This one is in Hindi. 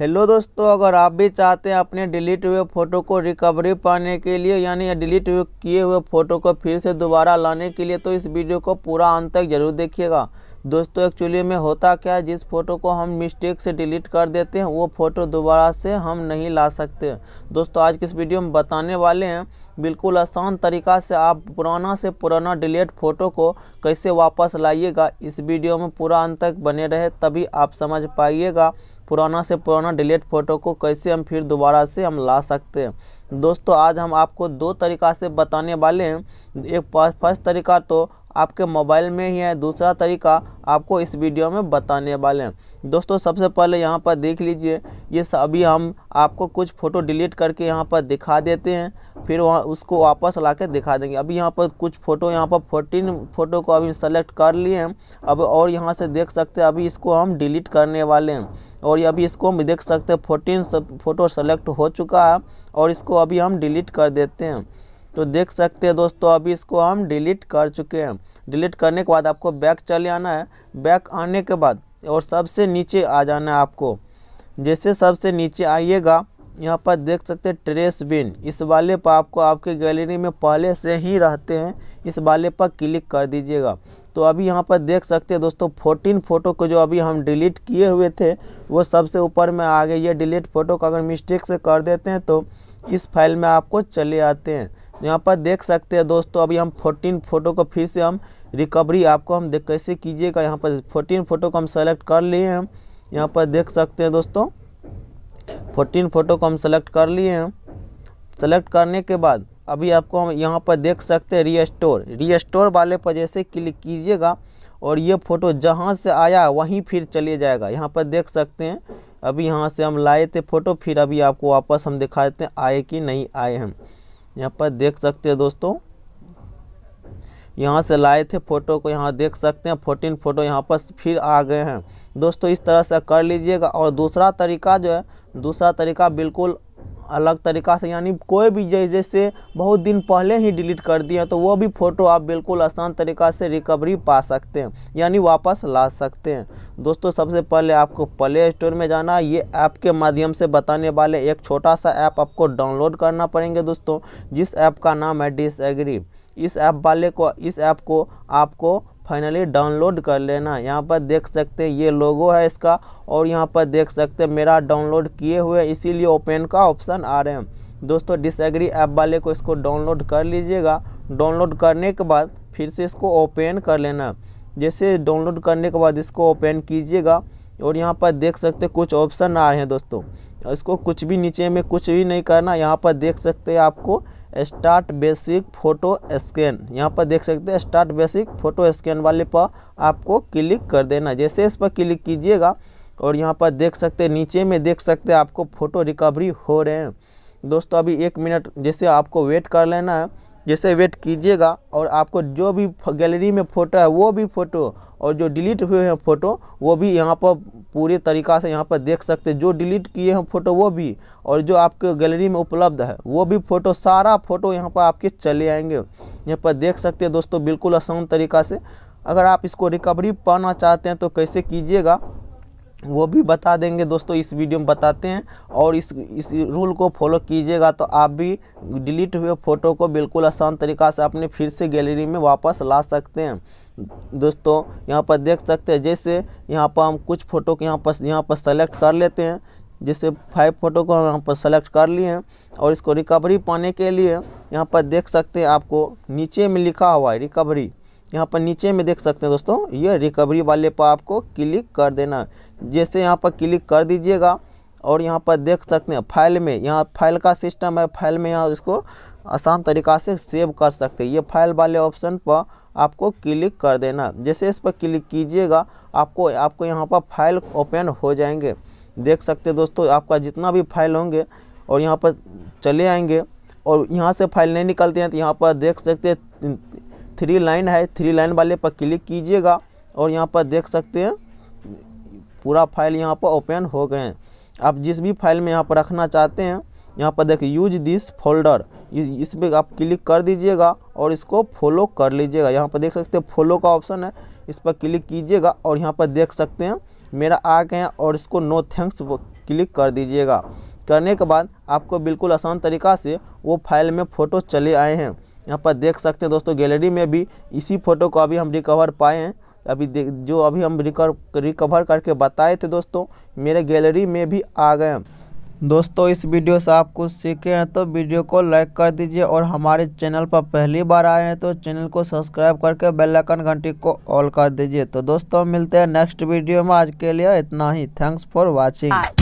हेलो दोस्तों अगर आप भी चाहते हैं अपने डिलीट हुए फ़ोटो को रिकवरी पाने के लिए यानी डिलीट हुए किए हुए फ़ोटो को फिर से दोबारा लाने के लिए तो इस वीडियो को पूरा अंत तक जरूर देखिएगा दोस्तों एक्चुअली में होता क्या है जिस फ़ोटो को हम मिस्टेक से डिलीट कर देते हैं वो फ़ोटो दोबारा से हम नहीं ला सकते दोस्तों आज के इस वीडियो में बताने वाले हैं बिल्कुल आसान तरीका से आप पुराना से पुराना डिलीट फ़ोटो को कैसे वापस लाइएगा इस वीडियो में पूरा अंत तक बने रहे तभी आप समझ पाइएगा पुराना से पुराना डिलीट फ़ोटो को कैसे हम फिर दोबारा से हम ला सकते हैं दोस्तों आज हम आपको दो तरीका से बताने वाले हैं एक फर्स्ट तरीका तो आपके मोबाइल में ही है दूसरा तरीका आपको इस वीडियो में बताने वाले हैं दोस्तों सबसे पहले यहाँ पर देख लीजिए ये अभी हम आपको कुछ फ़ोटो डिलीट करके यहाँ पर दिखा देते हैं फिर वहाँ उसको वापस ला दिखा देंगे अभी यहाँ पर कुछ फ़ोटो यहाँ पर फोर्टीन फ़ोटो को अभी सेलेक्ट कर लिए हैं अब और यहाँ से देख सकते हैं अभी इसको हम डिलीट करने वाले हैं और अभी इसको हम देख सकते हैं फोर्टीन फ़ोटो सेलेक्ट हो चुका है और इसको अभी हम डिलीट कर देते हैं तो देख सकते हैं दोस्तों अभी इसको हम डिलीट कर चुके हैं डिलीट करने के बाद आपको बैक चले आना है बैक आने के बाद और सबसे नीचे आ जाना है आपको जैसे सबसे नीचे आइएगा यहाँ पर देख सकते हैं ट्रेस बिन इस वाले पर आपको आपके गैलरी में पहले से ही रहते हैं इस वाले पर क्लिक कर दीजिएगा तो अभी यहाँ पर देख सकते हैं दोस्तों 14 फ़ोटो को जो अभी हम डिलीट किए हुए थे वो सबसे ऊपर में आ गए ये डिलीट फ़ोटो को अगर मिस्टेक से कर देते हैं तो इस फाइल में आपको चले आते हैं यहाँ पर देख सकते हैं दोस्तों अभी हम 14 फोटो को फिर से हम रिकवरी आपको हम देख कैसे कीजिएगा यहाँ पर 14 फोटो को हम सेलेक्ट कर लिए हैं यहाँ पर देख सकते हैं दोस्तों 14 फोटो को हम सेलेक्ट कर लिए हैं सेलेक्ट करने के बाद अभी आपको हम यहाँ पर देख सकते हैं रीस्टोर रीस्टोर वाले पर जैसे क्लिक कीजिएगा और ये फ़ोटो जहाँ से आया वहीं फिर चले जाएगा यहाँ पर देख सकते हैं अभी यहाँ से हम लाए थे फ़ोटो फिर अभी आपको वापस हम दिखा देते हैं आए कि नहीं आए हैं यहाँ पर देख सकते हैं दोस्तों यहाँ से लाए थे फ़ोटो को यहाँ देख सकते हैं फोर्टीन फ़ोटो यहाँ पर फिर आ गए हैं दोस्तों इस तरह से कर लीजिएगा और दूसरा तरीका जो है दूसरा तरीका बिल्कुल अलग तरीका से यानी कोई भी जैसे बहुत दिन पहले ही डिलीट कर दिया तो वो भी फ़ोटो आप बिल्कुल आसान तरीका से रिकवरी पा सकते हैं यानी वापस ला सकते हैं दोस्तों सबसे पहले आपको प्ले स्टोर में जाना ये ऐप के माध्यम से बताने वाले एक छोटा सा ऐप आपको डाउनलोड करना पड़ेंगे दोस्तों जिस ऐप का नाम है डिसएग्री इस ऐप वाले को इस ऐप को आपको फाइनली डाउनलोड कर लेना यहाँ पर देख सकते हैं ये लोगो है इसका और यहाँ पर देख सकते हैं मेरा डाउनलोड किए हुए इसीलिए ओपन का ऑप्शन आ रहे हैं दोस्तों डिसएग्री ऐप वाले को इसको डाउनलोड कर लीजिएगा डाउनलोड करने के बाद फिर से इसको ओपन कर लेना जैसे डाउनलोड करने के बाद इसको ओपन कीजिएगा और यहाँ पर देख सकते कुछ ऑप्शन आ रहे हैं दोस्तों इसको कुछ भी नीचे में कुछ भी नहीं करना यहाँ पर देख सकते आपको स्टार्ट बेसिक फ़ोटो स्कैन यहाँ पर देख सकते हैं स्टार्ट बेसिक फ़ोटो स्कैन वाले पर आपको क्लिक कर देना जैसे इस पर क्लिक कीजिएगा और यहाँ पर देख सकते हैं नीचे में देख सकते हैं आपको फ़ोटो रिकवरी हो रहे हैं दोस्तों अभी एक मिनट जैसे आपको वेट कर लेना है जैसे वेट कीजिएगा और आपको जो भी गैलरी में फ़ोटो है वो भी फ़ोटो और जो डिलीट हुए हैं फ़ोटो वो भी यहाँ पर पूरे तरीक़ा से यहाँ पर देख सकते जो डिलीट किए हैं फ़ोटो वो भी और जो आपके गैलरी में उपलब्ध है वो भी फ़ोटो सारा फ़ोटो यहाँ पर आपके चले आएंगे यहाँ पर देख सकते हैं दोस्तों बिल्कुल आसान तरीक़ा से अगर आप इसको रिकवरी पाना चाहते हैं तो कैसे कीजिएगा वो भी बता देंगे दोस्तों इस वीडियो में बताते हैं और इस इस रूल को फॉलो कीजिएगा तो आप भी डिलीट हुए फ़ोटो को बिल्कुल आसान तरीक़ा से अपने फिर से गैलरी में वापस ला सकते हैं दोस्तों यहाँ पर देख सकते हैं जैसे यहाँ पर हम कुछ फ़ोटो को यहाँ पर यहाँ पर सेलेक्ट कर लेते हैं जैसे फाइव फ़ोटो को हम यहाँ पर सेलेक्ट कर लिए हैं और इसको रिकवरी पाने के लिए यहाँ पर देख सकते हैं आपको नीचे में लिखा हुआ है रिकवरी यहाँ पर नीचे में देख सकते हैं दोस्तों ये रिकवरी वाले पर आपको क्लिक कर देना जैसे यहाँ पर क्लिक कर दीजिएगा और यहाँ पर देख सकते हैं फाइल में यहाँ फाइल का सिस्टम है फाइल में यहाँ इसको आसान तरीका से सेव कर सकते हैं ये फाइल वाले ऑप्शन पर आपको क्लिक कर देना जैसे इस पर क्लिक कीजिएगा आपको आपको यहाँ पर फाइल ओपन हो जाएंगे देख सकते दोस्तों आपका जितना भी फाइल होंगे और यहाँ पर चले आएंगे और यहाँ से फाइल नहीं निकलते हैं तो यहाँ पर देख सकते थ्री लाइन है थ्री लाइन वाले पर क्लिक कीजिएगा और यहाँ पर देख सकते हैं पूरा फाइल यहाँ पर ओपन हो गए हैं आप जिस भी फाइल में यहाँ पर रखना चाहते हैं यहाँ पर देखिए यूज दिस फोल्डर इस पर आप क्लिक कर दीजिएगा और इसको फॉलो कर लीजिएगा यहाँ पर देख सकते हैं फॉलो का ऑप्शन है इस पर क्लिक कीजिएगा और यहाँ पर देख सकते हैं मेरा आ गया और इसको नो थैंक्स क्लिक कर दीजिएगा करने के बाद आपको बिल्कुल आसान तरीका से वो फाइल में फ़ोटो चले आए हैं यहाँ पर देख सकते हैं दोस्तों गैलरी में भी इसी फोटो को अभी हम रिकवर पाए हैं अभी जो अभी हम रिकवर रिकवर करके बताए थे दोस्तों मेरे गैलरी में भी आ गए दोस्तों इस वीडियो से आप कुछ सीखे हैं तो वीडियो को लाइक कर दीजिए और हमारे चैनल पर पहली बार आए हैं तो चैनल को सब्सक्राइब करके बेल आइकन घंटी को ऑल कर दीजिए तो दोस्तों मिलते हैं नेक्स्ट वीडियो में आज के लिए इतना ही थैंक्स फॉर वॉचिंग